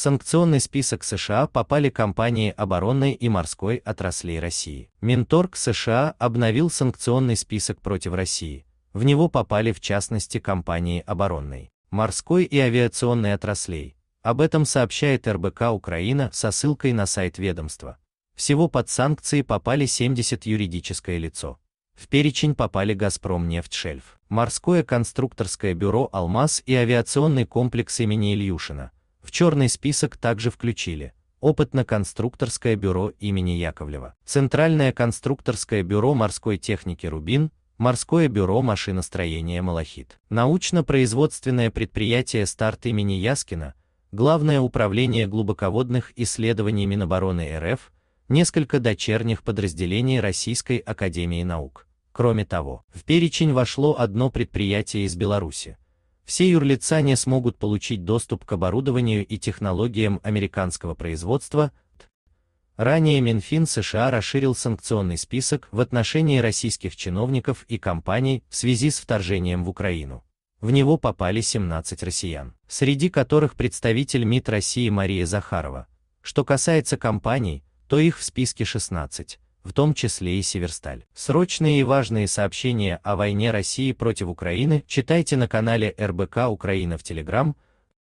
санкционный список США попали компании оборонной и морской отраслей России. Минторг США обновил санкционный список против России. В него попали в частности компании оборонной, морской и авиационной отраслей. Об этом сообщает РБК Украина со ссылкой на сайт ведомства. Всего под санкции попали 70 юридическое лицо. В перечень попали Газпром Нефть Морское конструкторское бюро Алмаз и авиационный комплекс имени Ильюшина – в черный список также включили опытно-конструкторское бюро имени Яковлева, Центральное конструкторское бюро морской техники «Рубин», Морское бюро машиностроения «Малахит», научно-производственное предприятие «Старт» имени Яскина, Главное управление глубоководных исследований Минобороны РФ, несколько дочерних подразделений Российской Академии Наук. Кроме того, в перечень вошло одно предприятие из Беларуси – все юрлица не смогут получить доступ к оборудованию и технологиям американского производства. Ранее Минфин США расширил санкционный список в отношении российских чиновников и компаний в связи с вторжением в Украину. В него попали 17 россиян, среди которых представитель МИД России Мария Захарова. Что касается компаний, то их в списке 16 в том числе и Северсталь. Срочные и важные сообщения о войне России против Украины читайте на канале РБК Украина в Телеграм,